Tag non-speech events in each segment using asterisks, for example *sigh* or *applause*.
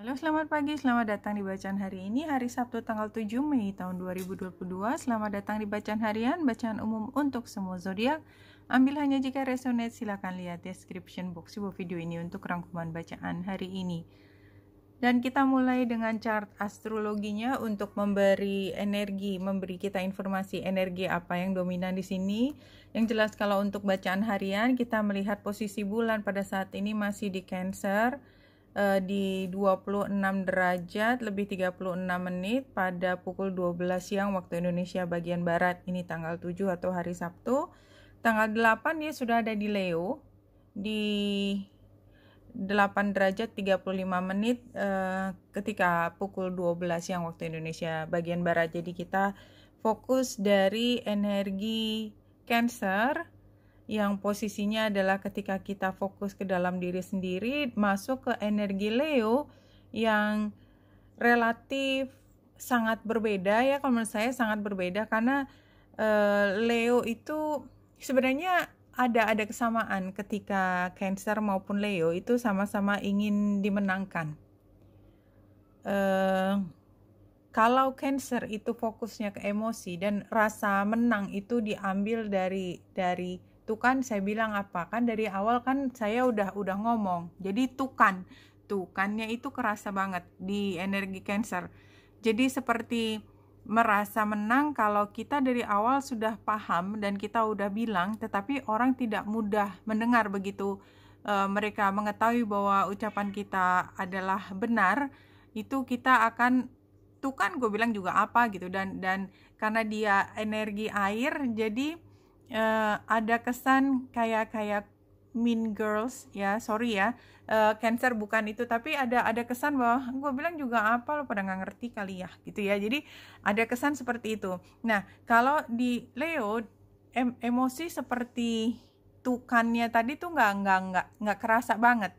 Halo, selamat pagi. Selamat datang di bacaan hari ini, hari Sabtu tanggal 7 Mei tahun 2022. Selamat datang di bacaan harian, bacaan umum untuk semua zodiak. Ambil hanya jika resonate, silahkan lihat description box di bawah video ini untuk rangkuman bacaan hari ini. Dan kita mulai dengan chart astrologinya untuk memberi energi, memberi kita informasi energi apa yang dominan di sini. Yang jelas kalau untuk bacaan harian kita melihat posisi bulan pada saat ini masih di Cancer Eh, di 26 derajat lebih 36 menit pada pukul 12 siang waktu Indonesia bagian barat. Ini tanggal 7 atau hari Sabtu. Tanggal 8 dia sudah ada di Leo di 8 derajat 35 menit uh, ketika pukul 12 siang waktu Indonesia bagian barat. Jadi kita fokus dari energi Cancer yang posisinya adalah ketika kita fokus ke dalam diri sendiri masuk ke energi Leo yang relatif sangat berbeda ya kalau menurut saya sangat berbeda karena e, Leo itu sebenarnya ada ada kesamaan ketika Cancer maupun Leo itu sama-sama ingin dimenangkan. E, kalau Cancer itu fokusnya ke emosi dan rasa menang itu diambil dari dari itu kan saya bilang apa kan dari awal kan saya udah udah ngomong jadi tukan tukannya itu kerasa banget di energi cancer jadi seperti merasa menang kalau kita dari awal sudah paham dan kita udah bilang tetapi orang tidak mudah mendengar begitu e, mereka mengetahui bahwa ucapan kita adalah benar itu kita akan tukan gue bilang juga apa gitu dan dan karena dia energi air jadi uh, ada kesan kayak kayak Mean Girls ya sorry ya uh, Cancer bukan itu tapi ada ada kesan bahwa gue bilang juga apa lo pada nggak ngerti kali ya gitu ya jadi ada kesan seperti itu nah kalau di Leo em emosi seperti tukannya tadi tuh nggak nggak nggak nggak kerasa banget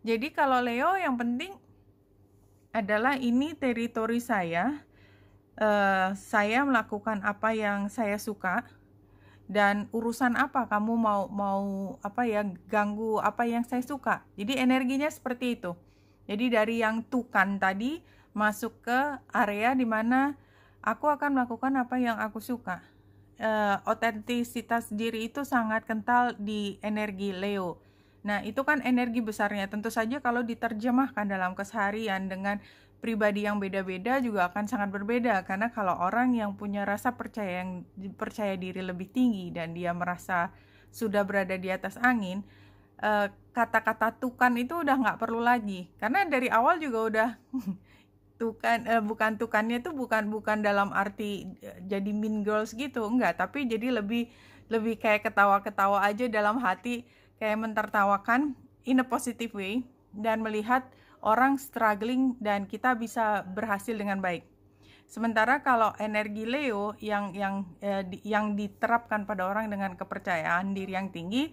jadi kalau Leo yang penting adalah ini teritori saya uh, saya melakukan apa yang saya suka dan urusan apa kamu mau mau apa ya ganggu apa yang saya suka. Jadi energinya seperti itu. Jadi dari yang tukan tadi masuk ke area dimana aku akan melakukan apa yang aku suka. Eh, otentisitas uh, diri itu sangat kental di energi Leo. Nah, itu kan energi besarnya. Tentu saja kalau diterjemahkan dalam keseharian dengan pribadi yang beda-beda juga akan sangat berbeda karena kalau orang yang punya rasa percaya yang percaya diri lebih tinggi dan dia merasa sudah berada di atas angin eh, kata-kata tukan itu udah nggak perlu lagi karena dari awal juga udah *laughs* tukan eh, bukan tukannya itu bukan bukan dalam arti eh, jadi mean girls gitu enggak tapi jadi lebih lebih kayak ketawa-ketawa aja dalam hati kayak mentertawakan in a positive way dan melihat orang struggling dan kita bisa berhasil dengan baik. Sementara kalau energi Leo yang yang eh, di, yang diterapkan pada orang dengan kepercayaan diri yang tinggi,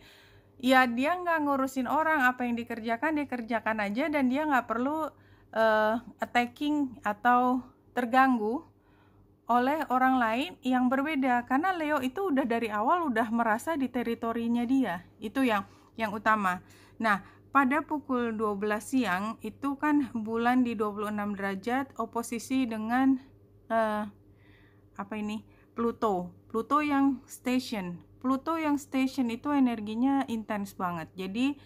ya dia nggak ngurusin orang apa yang dikerjakan dia kerjakan aja dan dia nggak perlu eh, attacking atau terganggu oleh orang lain yang berbeda karena Leo itu udah dari awal udah merasa di teritorinya dia itu yang yang utama. Nah pada pukul 12 siang itu kan bulan di 26 derajat oposisi dengan uh, apa ini Pluto Pluto yang station Pluto yang station itu energinya intens banget jadi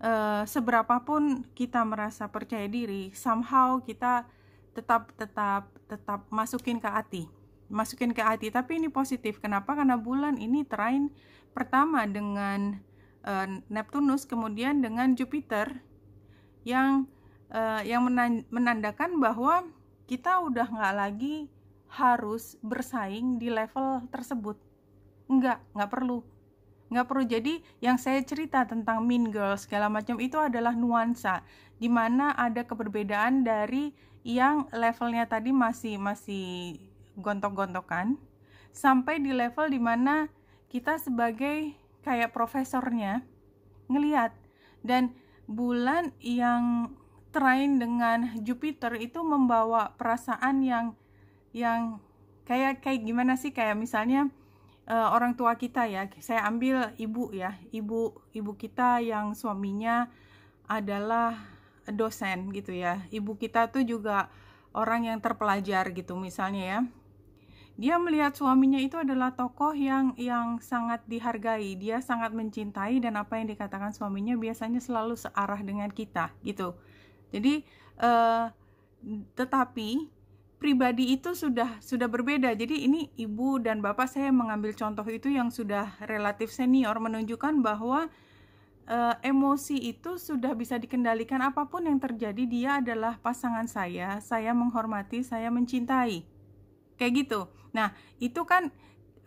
uh, seberapapun kita merasa percaya diri somehow kita tetap tetap tetap masukin ke hati masukin ke hati tapi ini positif kenapa karena bulan ini terain pertama dengan Eh, Neptunus kemudian dengan Jupiter yang uh, yang menandakan bahwa kita udah nggak lagi harus bersaing di level tersebut nggak nggak perlu nggak perlu jadi yang saya cerita tentang mean Girls segala macam itu adalah nuansa di mana ada keberbedaan dari yang levelnya tadi masih masih gontok-gontokan sampai di level di mana kita sebagai kayak profesornya ngeliat dan bulan yang terain dengan Jupiter itu membawa perasaan yang yang kayak kayak gimana sih kayak misalnya uh, orang tua kita ya saya ambil ibu ya ibu ibu kita yang suaminya adalah dosen gitu ya ibu kita tuh juga orang yang terpelajar gitu misalnya ya dia melihat suaminya itu adalah tokoh yang yang sangat dihargai dia sangat mencintai dan apa yang dikatakan suaminya biasanya selalu searah dengan kita gitu jadi eh, tetapi pribadi itu sudah sudah berbeda jadi ini ibu dan bapak saya mengambil contoh itu yang sudah relatif senior menunjukkan bahwa eh, emosi itu sudah bisa dikendalikan apapun yang terjadi dia adalah pasangan saya saya menghormati saya mencintai kayak gitu Nah, itu kan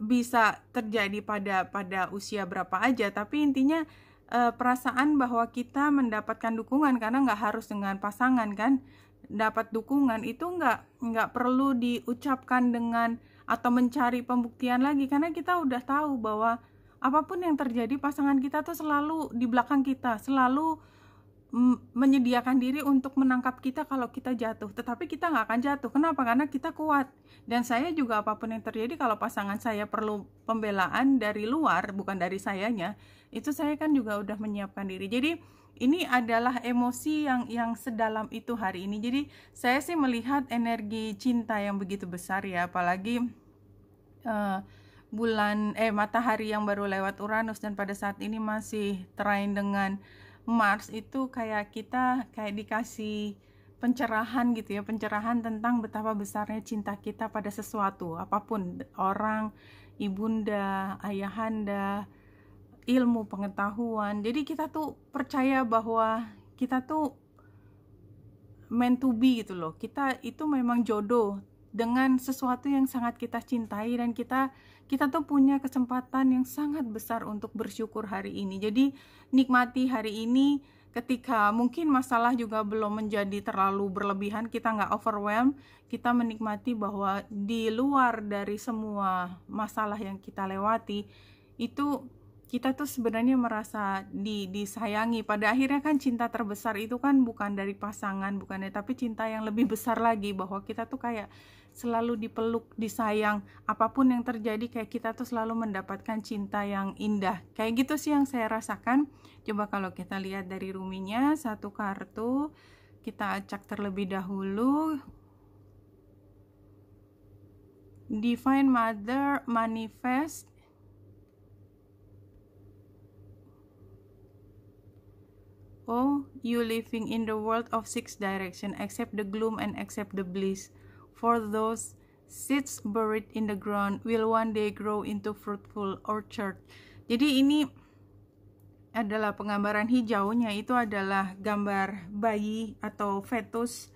bisa terjadi pada pada usia berapa aja, tapi intinya eh, perasaan bahwa kita mendapatkan dukungan karena nggak harus dengan pasangan kan, dapat dukungan itu nggak nggak perlu diucapkan dengan atau mencari pembuktian lagi karena kita udah tahu bahwa apapun yang terjadi pasangan kita tuh selalu di belakang kita, selalu menyediakan diri untuk menangkap kita kalau kita jatuh tetapi kita nggak akan jatuh kenapa karena kita kuat dan saya juga apapun yang terjadi kalau pasangan saya perlu pembelaan dari luar bukan dari sayanya itu saya kan juga udah menyiapkan diri jadi ini adalah emosi yang yang sedalam itu hari ini jadi saya sih melihat energi cinta yang begitu besar ya apalagi uh, bulan eh matahari yang baru lewat Uranus dan pada saat ini masih terain dengan Mars itu kayak kita kayak dikasih pencerahan gitu ya, pencerahan tentang betapa besarnya cinta kita pada sesuatu, apapun orang, ibunda, ayahanda, ilmu, pengetahuan. Jadi kita tuh percaya bahwa kita tuh meant to be gitu loh. Kita itu memang jodoh dengan sesuatu yang sangat kita cintai dan kita kita tuh punya kesempatan yang sangat besar untuk bersyukur hari ini. Jadi nikmati hari ini ketika mungkin masalah juga belum menjadi terlalu berlebihan, kita nggak overwhelm, kita menikmati bahwa di luar dari semua masalah yang kita lewati itu kita tuh sebenarnya merasa di, disayangi. Pada akhirnya kan cinta terbesar itu kan bukan dari pasangan, bukannya tapi cinta yang lebih besar lagi bahwa kita tuh kayak selalu dipeluk, disayang, apapun yang terjadi kayak kita tuh selalu mendapatkan cinta yang indah. Kayak gitu sih yang saya rasakan. Coba kalau kita lihat dari ruminya satu kartu kita acak terlebih dahulu. Divine Mother manifest Oh, you living in the world of six direction, accept the gloom and accept the bliss for those seeds buried in the ground will one day grow into fruitful orchard. Jadi ini adalah penggambaran hijaunya itu adalah gambar bayi atau fetus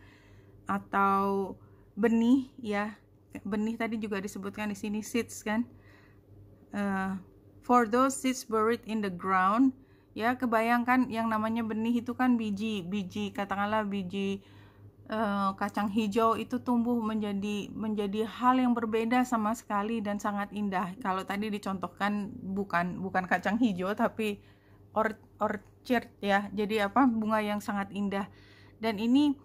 atau benih ya. Benih tadi juga disebutkan di sini seeds kan. Uh, for those seeds buried in the ground ya kebayangkan yang namanya benih itu kan biji biji katakanlah biji Eh, kacang hijau itu tumbuh menjadi menjadi hal yang berbeda sama sekali dan sangat indah. Kalau tadi dicontohkan bukan bukan kacang hijau tapi or, orchard ya. Jadi apa bunga yang sangat indah. Dan ini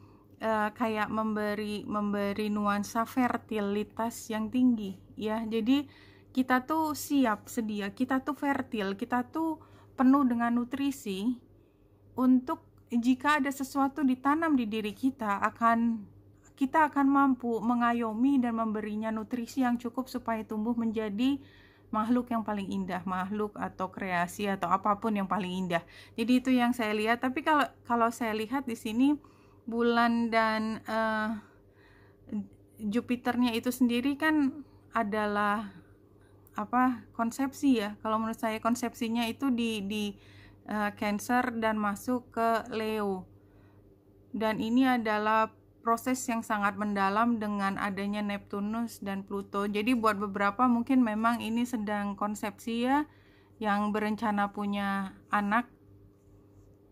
uh, kayak memberi memberi nuansa fertilitas yang tinggi ya. Jadi kita tuh siap sedia, kita tuh fertil, kita tuh penuh dengan nutrisi untuk jika ada sesuatu ditanam di diri kita akan kita akan mampu mengayomi dan memberinya nutrisi yang cukup supaya tumbuh menjadi makhluk yang paling indah, makhluk atau kreasi atau apapun yang paling indah. Jadi itu yang saya lihat. Tapi kalau kalau saya lihat di sini bulan dan uh, Jupiternya itu sendiri kan adalah apa konsepsi ya. Kalau menurut saya konsepsinya itu di di uh, Cancer dan masuk ke Leo. Dan ini adalah proses yang sangat mendalam dengan adanya Neptunus dan Pluto. Jadi buat beberapa mungkin memang ini sedang konsepsi ya yang berencana punya anak.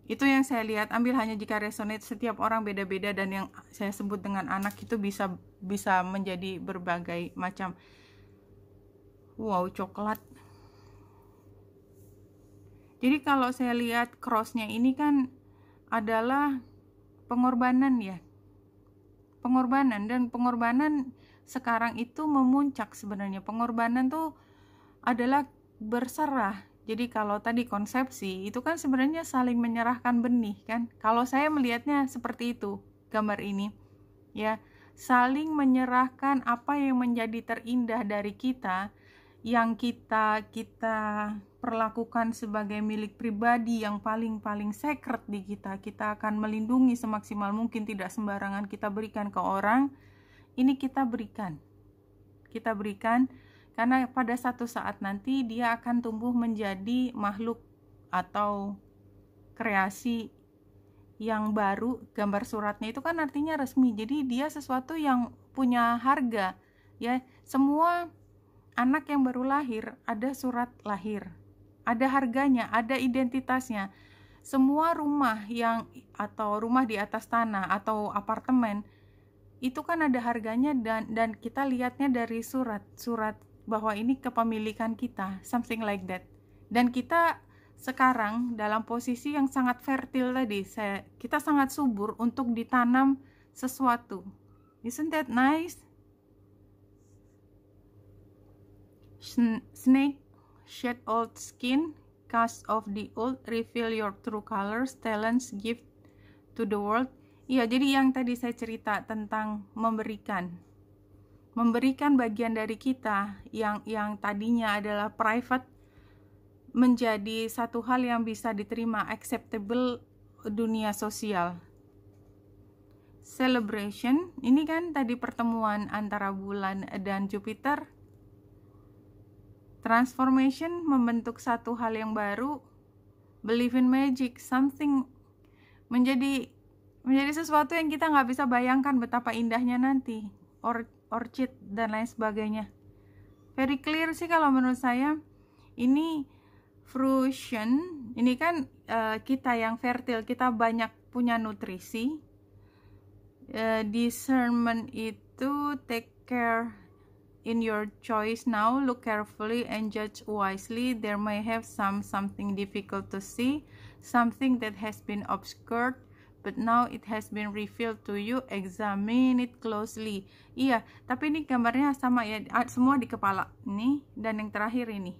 Itu yang saya lihat ambil hanya jika resonate setiap orang beda-beda dan yang saya sebut dengan anak itu bisa bisa menjadi berbagai macam. Wow, coklat jadi kalau saya lihat crossnya ini kan adalah pengorbanan ya. Pengorbanan dan pengorbanan sekarang itu memuncak sebenarnya. Pengorbanan tuh adalah berserah. Jadi kalau tadi konsepsi itu kan sebenarnya saling menyerahkan benih kan. Kalau saya melihatnya seperti itu gambar ini. Ya, saling menyerahkan apa yang menjadi terindah dari kita yang kita kita perlakukan sebagai milik pribadi yang paling-paling secret di kita. Kita akan melindungi semaksimal mungkin, tidak sembarangan kita berikan ke orang. Ini kita berikan. Kita berikan karena pada satu saat nanti dia akan tumbuh menjadi makhluk atau kreasi yang baru. Gambar suratnya itu kan artinya resmi. Jadi dia sesuatu yang punya harga. Ya, semua anak yang baru lahir ada surat lahir, ada harganya, ada identitasnya. Semua rumah yang atau rumah di atas tanah atau apartemen itu kan ada harganya dan dan kita lihatnya dari surat surat bahwa ini kepemilikan kita, something like that. Dan kita sekarang dalam posisi yang sangat fertile tadi, saya kita sangat subur untuk ditanam sesuatu. Isn't that nice? snake, shed old skin, cast off the old, reveal your true colors, talents, gift to the world. Iya, jadi yang tadi saya cerita tentang memberikan. Memberikan bagian dari kita yang yang tadinya adalah private menjadi satu hal yang bisa diterima acceptable dunia sosial. Celebration, ini kan tadi pertemuan antara bulan dan Jupiter Transformation membentuk satu hal yang baru. Believe in magic, something menjadi menjadi sesuatu yang kita nggak bisa bayangkan betapa indahnya nanti. Or, orchid dan lain sebagainya. Very clear sih kalau menurut saya. Ini fruition, ini kan uh, kita yang fertile, kita banyak punya nutrisi. Uh, discernment itu take care in your choice now look carefully and judge wisely there may have some something difficult to see something that has been obscured but now it has been revealed to you examine it closely iya tapi ini gambarnya sama ya ah, semua di kepala nih dan yang terakhir ini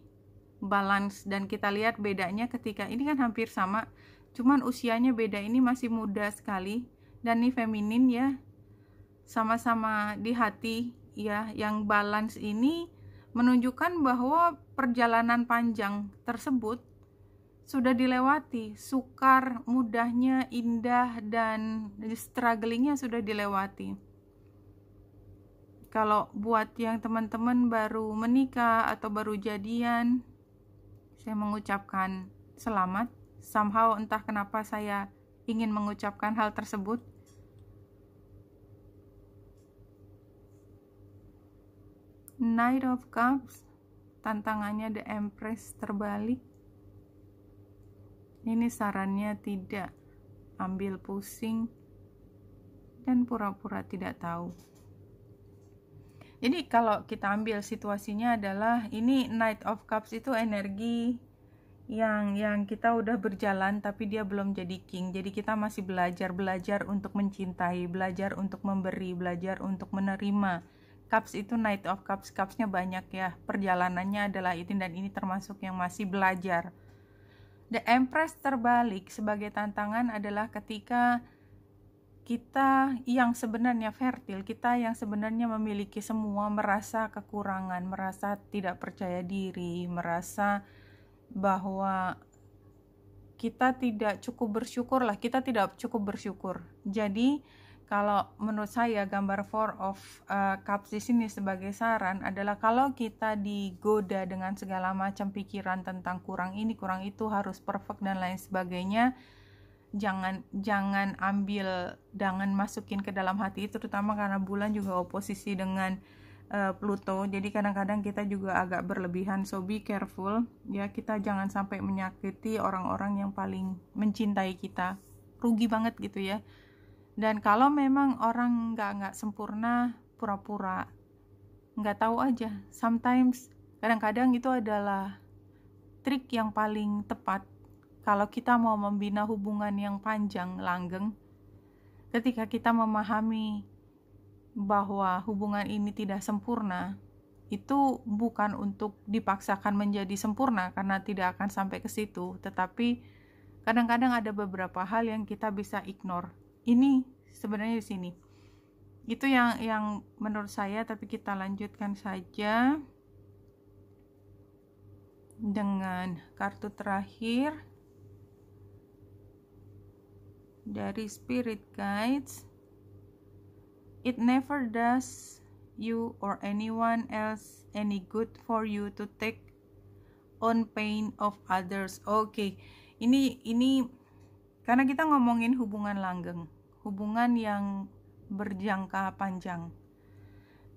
balance dan kita lihat bedanya ketika ini kan hampir sama cuman usianya beda ini masih muda sekali dan ini feminin ya sama-sama di hati ya yang balance ini menunjukkan bahwa perjalanan panjang tersebut sudah dilewati, sukar, mudahnya, indah dan strugglingnya sudah dilewati. Kalau buat yang teman-teman baru menikah atau baru jadian, saya mengucapkan selamat. Somehow entah kenapa saya ingin mengucapkan hal tersebut Knight of Cups tantangannya The Empress terbalik ini sarannya tidak ambil pusing dan pura-pura tidak tahu jadi kalau kita ambil situasinya adalah ini Knight of Cups itu energi yang yang kita udah berjalan tapi dia belum jadi king. Jadi kita masih belajar, belajar untuk mencintai, belajar untuk memberi, belajar untuk menerima Cups itu Knight of Cups, Cupsnya banyak ya. Perjalanannya adalah itu dan ini termasuk yang masih belajar. The Empress terbalik sebagai tantangan adalah ketika kita yang sebenarnya fertil, kita yang sebenarnya memiliki semua merasa kekurangan, merasa tidak percaya diri, merasa bahwa kita tidak cukup bersyukur lah, kita tidak cukup bersyukur. Jadi kalau menurut saya gambar four of uh, cups di sini sebagai saran adalah kalau kita digoda dengan segala macam pikiran tentang kurang ini kurang itu harus perfect dan lain sebagainya jangan jangan ambil jangan masukin ke dalam hati itu terutama karena bulan juga oposisi dengan uh, Pluto jadi kadang-kadang kita juga agak berlebihan so be careful ya kita jangan sampai menyakiti orang-orang yang paling mencintai kita rugi banget gitu ya dan kalau memang orang nggak nggak sempurna pura-pura nggak tahu aja sometimes kadang-kadang itu adalah trik yang paling tepat kalau kita mau membina hubungan yang panjang langgeng ketika kita memahami bahwa hubungan ini tidak sempurna itu bukan untuk dipaksakan menjadi sempurna karena tidak akan sampai ke situ tetapi kadang-kadang ada beberapa hal yang kita bisa ignore ini sebenarnya di sini itu yang yang menurut saya tapi kita lanjutkan saja dengan kartu terakhir dari spirit guides it never does you or anyone else any good for you to take on pain of others oke okay. ini ini karena kita ngomongin hubungan langgeng hubungan yang berjangka panjang.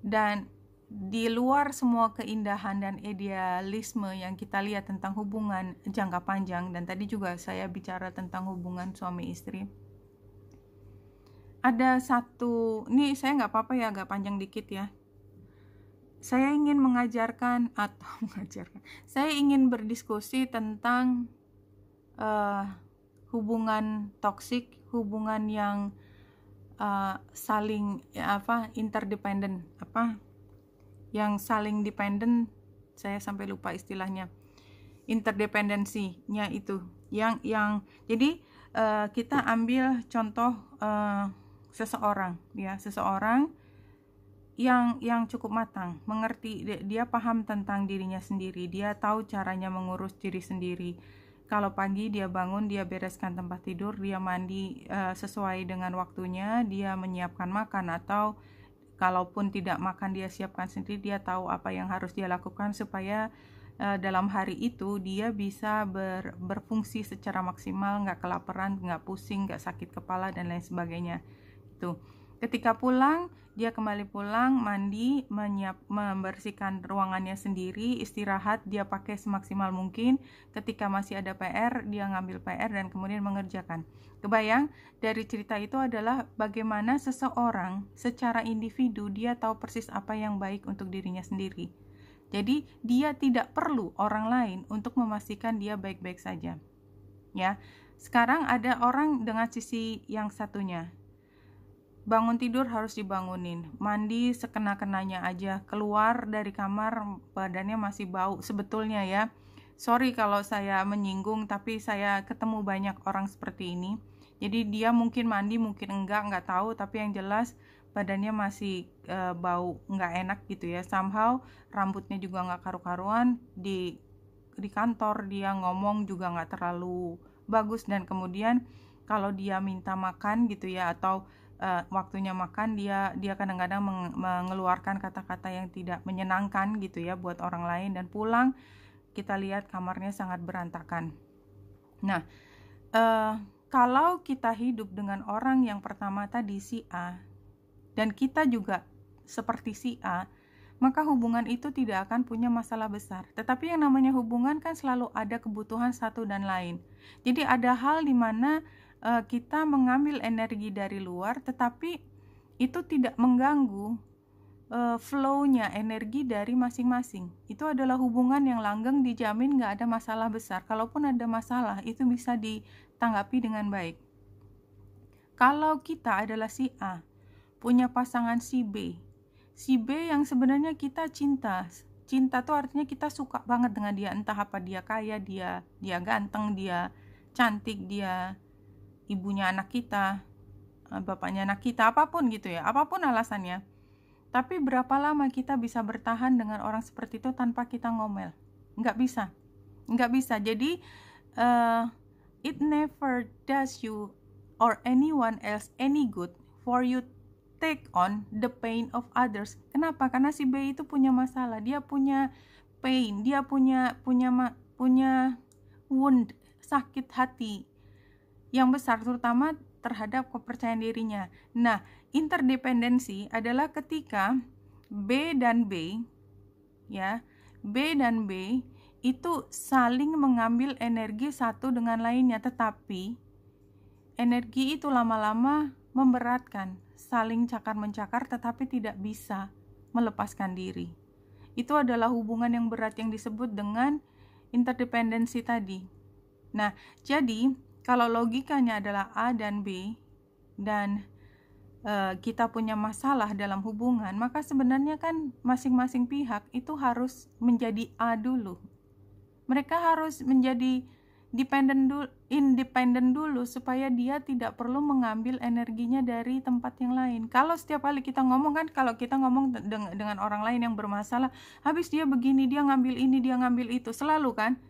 Dan di luar semua keindahan dan idealisme yang kita lihat tentang hubungan jangka panjang dan tadi juga saya bicara tentang hubungan suami istri ada satu ini saya nggak apa-apa ya agak panjang dikit ya saya ingin mengajarkan atau *laughs* mengajarkan saya ingin berdiskusi tentang uh, hubungan toksik hubungan yang uh, saling ya apa interdependent apa yang saling dependent saya sampai lupa istilahnya interdependensinya itu yang yang jadi uh, kita ambil contoh uh, seseorang ya seseorang yang yang cukup matang mengerti dia, dia paham tentang dirinya sendiri dia tahu caranya mengurus diri sendiri kalau pagi dia bangun, dia bereskan tempat tidur, dia mandi uh, sesuai dengan waktunya, dia menyiapkan makan atau kalaupun tidak makan dia siapkan sendiri, dia tahu apa yang harus dia lakukan supaya uh, dalam hari itu dia bisa ber, berfungsi secara maksimal, nggak kelaparan, nggak pusing, nggak sakit kepala dan lain sebagainya. Itu. Ketika pulang, dia kembali pulang, mandi, menyiap, membersihkan ruangannya sendiri, istirahat, dia pakai semaksimal mungkin. Ketika masih ada PR, dia ngambil PR dan kemudian mengerjakan. Kebayang dari cerita itu adalah bagaimana seseorang secara individu dia tahu persis apa yang baik untuk dirinya sendiri. Jadi, dia tidak perlu orang lain untuk memastikan dia baik-baik saja. Ya. Sekarang ada orang dengan sisi yang satunya, bangun tidur harus dibangunin, mandi sekena-kenanya aja, keluar dari kamar badannya masih bau sebetulnya ya. Sorry kalau saya menyinggung, tapi saya ketemu banyak orang seperti ini. Jadi dia mungkin mandi, mungkin enggak, enggak tahu, tapi yang jelas badannya masih e, bau, enggak enak gitu ya. Somehow rambutnya juga enggak karu-karuan, di di kantor dia ngomong juga enggak terlalu bagus dan kemudian kalau dia minta makan gitu ya atau uh, waktunya makan dia dia kadang-kadang meng mengeluarkan kata-kata yang tidak menyenangkan gitu ya buat orang lain dan pulang kita lihat kamarnya sangat berantakan. Nah, uh, kalau kita hidup dengan orang yang pertama tadi si A dan kita juga seperti si A, maka hubungan itu tidak akan punya masalah besar. Tetapi yang namanya hubungan kan selalu ada kebutuhan satu dan lain. Jadi ada hal di mana uh, kita mengambil energi dari luar tetapi itu tidak mengganggu uh, flow-nya energi dari masing-masing. Itu adalah hubungan yang langgeng dijamin nggak ada masalah besar. Kalaupun ada masalah itu bisa ditanggapi dengan baik. Kalau kita adalah si A, punya pasangan si B. Si B yang sebenarnya kita cinta, cinta tuh artinya kita suka banget dengan dia entah apa dia kaya dia dia ganteng dia cantik dia ibunya anak kita, eh, bapaknya anak kita, apapun gitu ya, apapun alasannya. Tapi berapa lama kita bisa bertahan dengan orang seperti itu tanpa kita ngomel? Nggak bisa, nggak bisa. Jadi uh, it never does you or anyone else any good for you take on the pain of others. Kenapa? Karena si B itu punya masalah, dia punya pain, dia punya punya punya wound sakit hati yang besar terutama terhadap kepercayaan dirinya. Nah, interdependensi adalah ketika B dan B ya, B dan B itu saling mengambil energi satu dengan lainnya tetapi energi itu lama-lama memberatkan, saling cakar-mencakar tetapi tidak bisa melepaskan diri. Itu adalah hubungan yang berat yang disebut dengan interdependensi tadi. Nah, jadi kalau logikanya adalah A dan B dan e, kita punya masalah dalam hubungan, maka sebenarnya kan masing-masing pihak itu harus menjadi A dulu. Mereka harus menjadi dependent dulu, independen dulu supaya dia tidak perlu mengambil energinya dari tempat yang lain. Kalau setiap kali kita ngomong kan kalau kita ngomong dengan, dengan orang lain yang bermasalah, habis dia begini, dia ngambil ini, dia ngambil itu, selalu kan?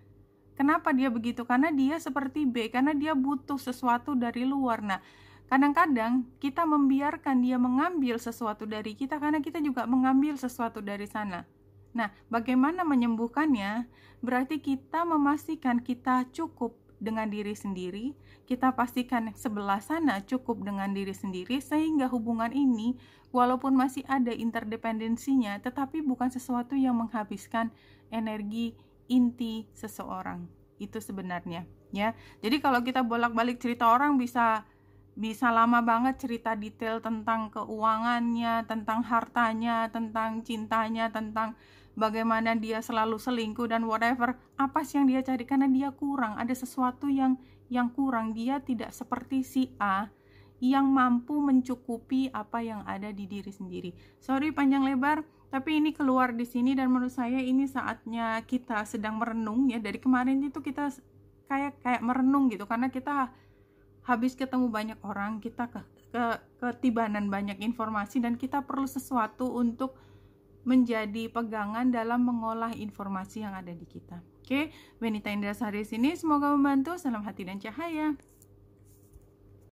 Kenapa dia begitu? Karena dia seperti B, karena dia butuh sesuatu dari luar. Nah, kadang-kadang kita membiarkan dia mengambil sesuatu dari kita karena kita juga mengambil sesuatu dari sana. Nah, bagaimana menyembuhkannya? Berarti kita memastikan kita cukup dengan diri sendiri, kita pastikan sebelah sana cukup dengan diri sendiri sehingga hubungan ini walaupun masih ada interdependensinya tetapi bukan sesuatu yang menghabiskan energi inti seseorang itu sebenarnya ya jadi kalau kita bolak-balik cerita orang bisa bisa lama banget cerita detail tentang keuangannya, tentang hartanya, tentang cintanya, tentang bagaimana dia selalu selingkuh dan whatever. Apa sih yang dia cari? Karena dia kurang, ada sesuatu yang yang kurang. Dia tidak seperti si A yang mampu mencukupi apa yang ada di diri sendiri. Sorry panjang lebar tapi ini keluar di sini dan menurut saya ini saatnya kita sedang merenung ya dari kemarin itu kita kayak kayak merenung gitu karena kita habis ketemu banyak orang kita ke, ke ketibanan banyak informasi dan kita perlu sesuatu untuk menjadi pegangan dalam mengolah informasi yang ada di kita. Oke, Benita Indra Sari sini semoga membantu. Salam hati dan cahaya.